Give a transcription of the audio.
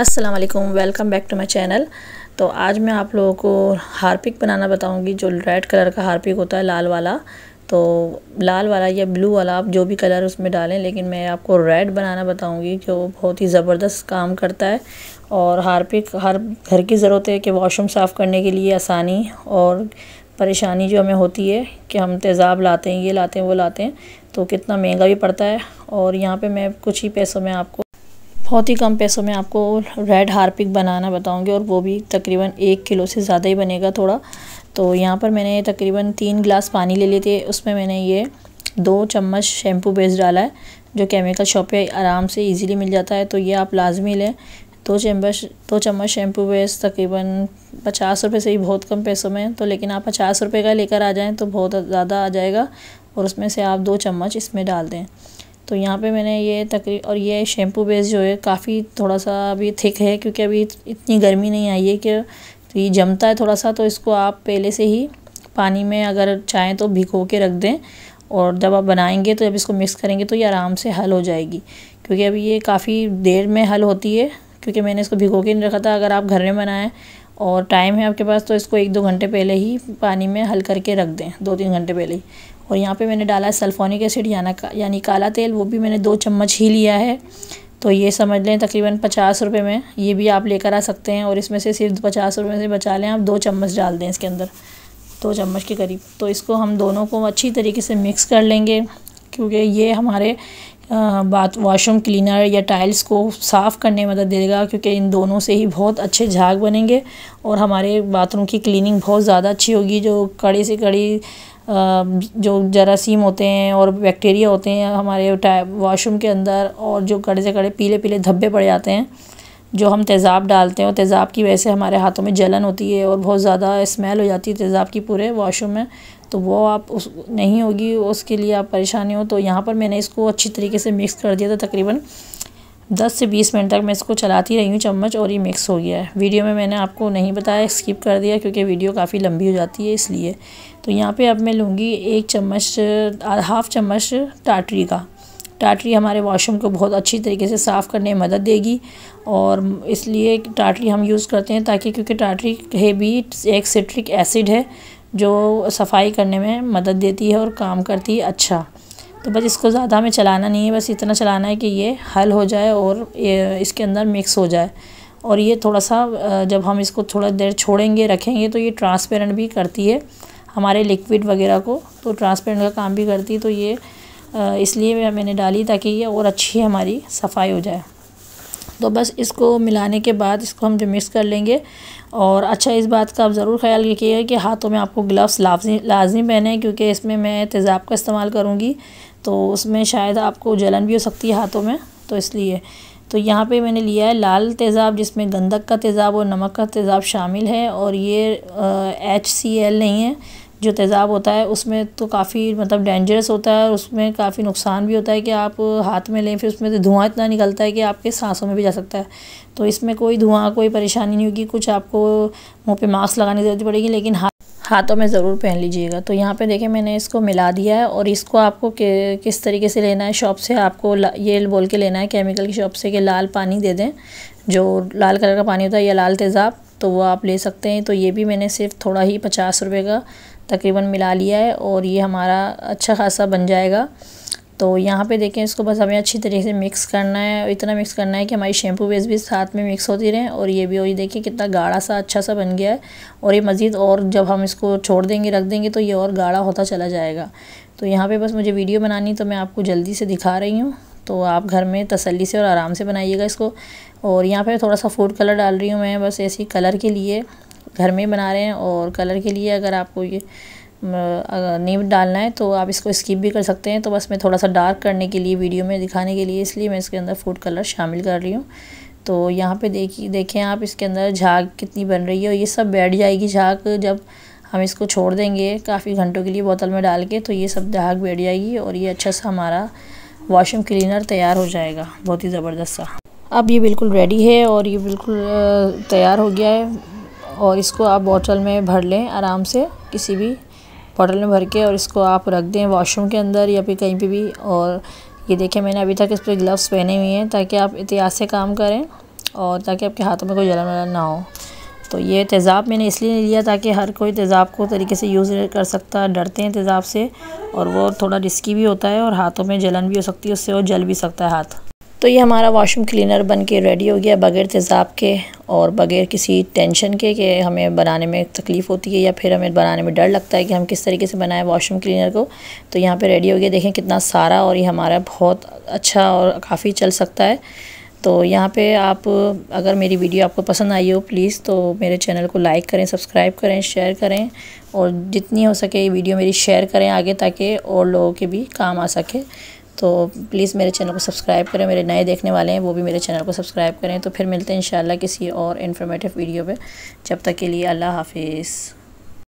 अस्सलाम वालेकुम welcome back to my channel तो आज मैं आप लोगों को हारपिक बनाना बताऊंगी जो रेड कलर का हारपिक होता है लाल वाला तो लाल वाला या ब्लू वाला आप जो भी कलर उसमें डालें लेकिन मैं आपको रेड बनाना बताऊंगी जो बहुत ही ज़बरदस्त काम करता है और हारपिक हर घर की ज़रूरत है कि वॉशरूम साफ़ करने के लिए आसानी और परेशानी जो हमें होती है कि हम तेज़ाब लाते हैं ये लाते हैं वो लाते हैं तो कितना महंगा भी पड़ता है और यहाँ पर मैं कुछ ही पैसों में आपको बहुत ही कम पैसों में आपको रेड हार्पिक बनाना बताऊंगी और वो भी तकरीबन एक किलो से ज़्यादा ही बनेगा थोड़ा तो यहाँ पर मैंने तकरीबन तीन गिलास पानी ले लिए थे उसमें मैंने ये दो चम्मच शैम्पू बेस डाला है जो केमिकल शॉप पे आराम से इजीली मिल जाता है तो ये आप लाजमी लें दो चम्मच दो चम्मच शैम्पू बेस तकरीबन पचास रुपये से ही बहुत कम पैसों में तो लेकिन आप पचास रुपये का लेकर आ जाएँ तो बहुत ज़्यादा आ जाएगा और उसमें से आप दो चम्मच इसमें डाल दें तो यहाँ पे मैंने ये तकरीब और ये शैम्पू बेस जो है काफ़ी थोड़ा सा अभी थिक है क्योंकि अभी इतनी गर्मी नहीं आई है कि तो ये जमता है थोड़ा सा तो इसको आप पहले से ही पानी में अगर चाहें तो भिगो के रख दें और जब आप बनाएंगे तो जब इसको मिक्स करेंगे तो ये आराम से हल हो जाएगी क्योंकि अभी ये काफ़ी देर में हल होती है क्योंकि मैंने इसको भिगो के नहीं रखा था अगर आप घर में बनाएं और टाइम है आपके पास तो इसको एक दो घंटे पहले ही पानी में हल करके रख दें दो तीन घंटे पहले ही और यहाँ पे मैंने डाला सल्फोनिक एसिड यानी का, यानी काला तेल वो भी मैंने दो चम्मच ही लिया है तो ये समझ लें तकरीबन पचास रुपये में ये भी आप लेकर आ सकते हैं और इसमें से सिर्फ पचास रुपये से बचा लें आप दो चम्मच डाल दें इसके अंदर दो चम्मच के करीब तो इसको हम दोनों को अच्छी तरीके से मिक्स कर लेंगे क्योंकि ये हमारे बात वाशरूम क्लीनर या टाइल्स को साफ़ करने में मदद देगा क्योंकि इन दोनों से ही बहुत अच्छे झाग बनेंगे और हमारे बाथरूम की क्लीनिंग बहुत ज़्यादा अच्छी होगी जो कड़ी से कड़ी जो जरासीम होते हैं और बैक्टीरिया होते हैं हमारे वाशरूम के अंदर और जो कड़े से कड़े पीले पीले धब्बे पड़ जाते हैं जो हम तेज़ाब डालते हैं तेज़ाब की वजह से हमारे हाथों में जलन होती है और बहुत ज़्यादा स्मेल हो जाती है तेज़ाब की पूरे वॉशरूम में तो वो आप उस नहीं होगी उसके लिए आप परेशानी हो तो यहाँ पर मैंने इसको अच्छी तरीके से मिक्स कर दिया था तकरीबन दस से बीस मिनट तक मैं इसको चलाती रही हूँ चम्मच और ये मिक्स हो गया है वीडियो में मैंने आपको नहीं बताया स्किप कर दिया क्योंकि वीडियो काफ़ी लंबी हो जाती है इसलिए तो यहाँ पे अब मैं लूँगी एक चम्मच हाफ़ चम्मच टाटरी का टाटरी हमारे वॉशरूम को बहुत अच्छी तरीके से साफ़ करने में मदद देगी और इसलिए टाटरी हम यूज़ करते हैं ताकि क्योंकि टाटरी है भी एक सिट्रिक एसिड है जो सफाई करने में मदद देती है और काम करती है अच्छा तो बस इसको ज़्यादा हमें चलाना नहीं है बस इतना चलाना है कि ये हल हो जाए और इसके अंदर मिक्स हो जाए और ये थोड़ा सा जब हम इसको थोड़ा देर छोड़ेंगे रखेंगे तो ये ट्रांसपेरेंट भी करती है हमारे लिक्विड वगैरह को तो ट्रांसपेरेंट का काम भी करती है तो ये इसलिए मैंने डाली ताकि ये और अच्छी हमारी सफाई हो जाए तो बस इसको मिलाने के बाद इसको हम जो मिक्स कर लेंगे और अच्छा इस बात का आप ज़रूर ख्याल रखिएगा कि हाथों में आपको ग्लव्स लाजमी लाजमी पहने क्योंकि इसमें मैं तेज़ाब का इस्तेमाल करूँगी तो उसमें शायद आपको जलन भी हो सकती है हाथों में तो इसलिए तो यहाँ पे मैंने लिया है लाल तेज़ाब जिसमें गंदक का तेज़ाब और नमक का तेज़ाब शामिल है और ये एच सी एल नहीं है जो तेज़ाब होता है उसमें तो काफ़ी मतलब डेंजरस होता है और उसमें काफ़ी नुकसान भी होता है कि आप हाथ में लें फिर उसमें से धुआं इतना निकलता है कि आपके सांसों में भी जा सकता है तो इसमें कोई धुआं कोई परेशानी नहीं होगी कुछ आपको मुँह पर मास्क लगाने की ज़रूरत पड़ेगी लेकिन हाथ हाथों में ज़रूर पहन लीजिएगा तो यहाँ पे देखें मैंने इसको मिला दिया है और इसको आपको किस तरीके से लेना है शॉप से आपको ये बोल के लेना है केमिकल की शॉप से कि लाल पानी दे दें जो लाल कलर का पानी होता है या लाल तेज़ाब तो वह आप ले सकते हैं तो ये भी मैंने सिर्फ थोड़ा ही पचास रुपये का तकरीबन मिला लिया है और ये हमारा अच्छा खासा बन जाएगा तो यहाँ पे देखें इसको बस हमें अच्छी तरीके से मिक्स करना है इतना मिक्स करना है कि हमारी शैम्पू बेस भी साथ में मिक्स होती रहें और ये भी और ये देखिए कितना गाढ़ा सा अच्छा सा बन गया है और ये मज़ीद और जब हम इसको छोड़ देंगे रख देंगे तो ये और गाढ़ा होता चला जाएगा तो यहाँ पे बस मुझे वीडियो बनानी तो मैं आपको जल्दी से दिखा रही हूँ तो आप घर में तसली से और आराम से बनाइएगा इसको और यहाँ पे थोड़ा सा फूड कलर डाल रही हूँ मैं बस ऐसी कलर के लिए घर में बना रहे हैं और कलर के लिए अगर आपको ये नीम डालना है तो आप इसको स्किप भी कर सकते हैं तो बस मैं थोड़ा सा डार्क करने के लिए वीडियो में दिखाने के लिए इसलिए मैं इसके अंदर फूड कलर शामिल कर रही हूँ तो यहाँ पे देखिए देखें आप इसके अंदर झाग कितनी बन रही है और ये सब बैठ जाएगी झाग जब हम इसको छोड़ देंगे काफ़ी घंटों के लिए बोतल में डाल के तो ये सब झाग बैठ जाएगी और ये अच्छा सा हमारा वाशरूम क्लीनर तैयार हो जाएगा बहुत ही ज़बरदस्त सा अब ये बिल्कुल रेडी है और ये बिल्कुल तैयार हो गया है और इसको आप बॉटल में भर लें आराम से किसी भी बॉटल में भर के और इसको आप रख दें वॉशरूम के अंदर या फिर कहीं पे भी और ये देखें मैंने अभी तक इस पर ग्लव्स पहने हुए हैं ताकि आप इतिहास से काम करें और ताकि आपके हाथों में कोई जलन वलन ना हो तो ये तेज़ाब मैंने इसलिए नहीं लिया ताकि हर कोई तेज़ाब को तरीके से यूज़ कर सकता डरते हैं तेज़ाब से और वो थोड़ा रिस्की भी होता है और हाथों में जलन भी हो सकती है उससे और जल भी सकता है हाथ तो ये हमारा वाशरूम क्लीनर बन के रेडी हो गया बग़ैर तेज़ाब के और बग़ैर किसी टेंशन के कि हमें बनाने में तकलीफ़ होती है या फिर हमें बनाने में डर लगता है कि हम किस तरीके से बनाएं वाशरूम क्लीनर को तो यहाँ पे रेडी हो गया देखें कितना सारा और ये हमारा बहुत अच्छा और काफ़ी चल सकता है तो यहाँ पर आप अगर मेरी वीडियो आपको पसंद आई हो प्लीज़ तो मेरे चैनल को लाइक करें सब्सक्राइब करें शेयर करें और जितनी हो सके ये वीडियो मेरी शेयर करें आगे ताकि और लोगों के भी काम आ सके तो प्लीज़ मेरे चैनल को सब्सक्राइब करें मेरे नए देखने वाले हैं वो भी मेरे चैनल को सब्सक्राइब करें तो फिर मिलते हैं इन किसी और इन्फॉर्मेटिव वीडियो पर जब तक के लिए अल्लाह हाफिज़